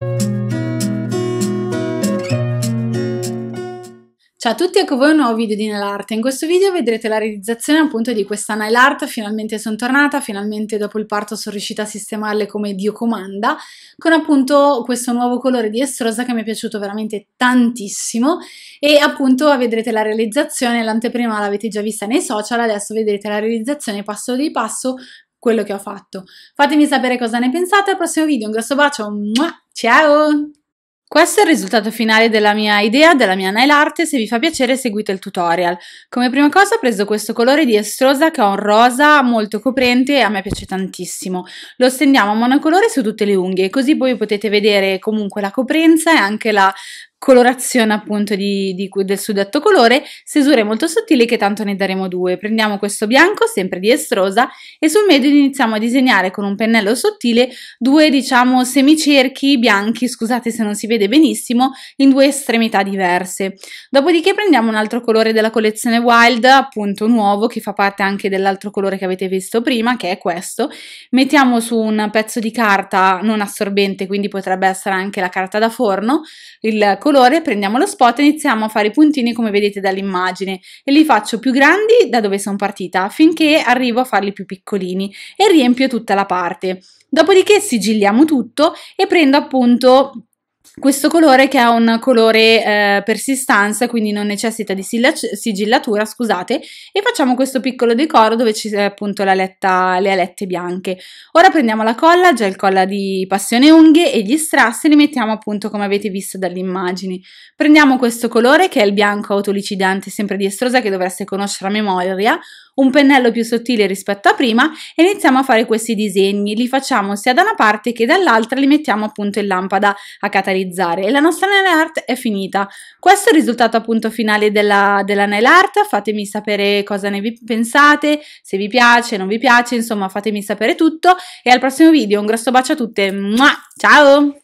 Ciao a tutti, ecco voi un nuovo video di Nail Art. In questo video vedrete la realizzazione appunto di questa Nail Art. Finalmente sono tornata, finalmente dopo il parto sono riuscita a sistemarle come Dio comanda, con appunto questo nuovo colore di estrosa che mi è piaciuto veramente tantissimo e appunto vedrete la realizzazione, l'anteprima l'avete già vista nei social, adesso vedrete la realizzazione passo di passo quello che ho fatto. Fatemi sapere cosa ne pensate, al prossimo video, un grosso bacio, muah! Ciao! Questo è il risultato finale della mia idea della mia nail art se vi fa piacere seguite il tutorial. Come prima cosa ho preso questo colore di Estrosa che è un rosa molto coprente e a me piace tantissimo. Lo stendiamo a monocolore su tutte le unghie così voi potete vedere comunque la coprenza e anche la colorazione appunto di, di, del suddetto colore, stesure molto sottili che tanto ne daremo due. Prendiamo questo bianco, sempre di estrosa, e sul medio iniziamo a disegnare con un pennello sottile due, diciamo, semicerchi bianchi, scusate se non si vede benissimo, in due estremità diverse. Dopodiché prendiamo un altro colore della collezione Wild, appunto nuovo, che fa parte anche dell'altro colore che avete visto prima, che è questo. Mettiamo su un pezzo di carta non assorbente, quindi potrebbe essere anche la carta da forno, il colore colore prendiamo lo spot e iniziamo a fare i puntini come vedete dall'immagine e li faccio più grandi da dove sono partita finché arrivo a farli più piccolini e riempio tutta la parte. Dopodiché sigilliamo tutto e prendo appunto questo colore che è un colore eh, per quindi non necessita di sigillatura, scusate, e facciamo questo piccolo decoro dove ci sono appunto aletta, le alette bianche. Ora prendiamo la colla, già il colla di passione unghie e gli strass e li mettiamo appunto come avete visto dalle immagini. Prendiamo questo colore che è il bianco autolucidante sempre di Estrosa che dovreste conoscere a memoria, un pennello più sottile rispetto a prima e iniziamo a fare questi disegni. Li facciamo sia da una parte che dall'altra, li mettiamo appunto in lampada a catalizzare e la nostra nail art è finita. Questo è il risultato appunto finale della, della nail art, fatemi sapere cosa ne pensate, se vi piace, non vi piace, insomma fatemi sapere tutto e al prossimo video, un grosso bacio a tutte, Mua! ciao!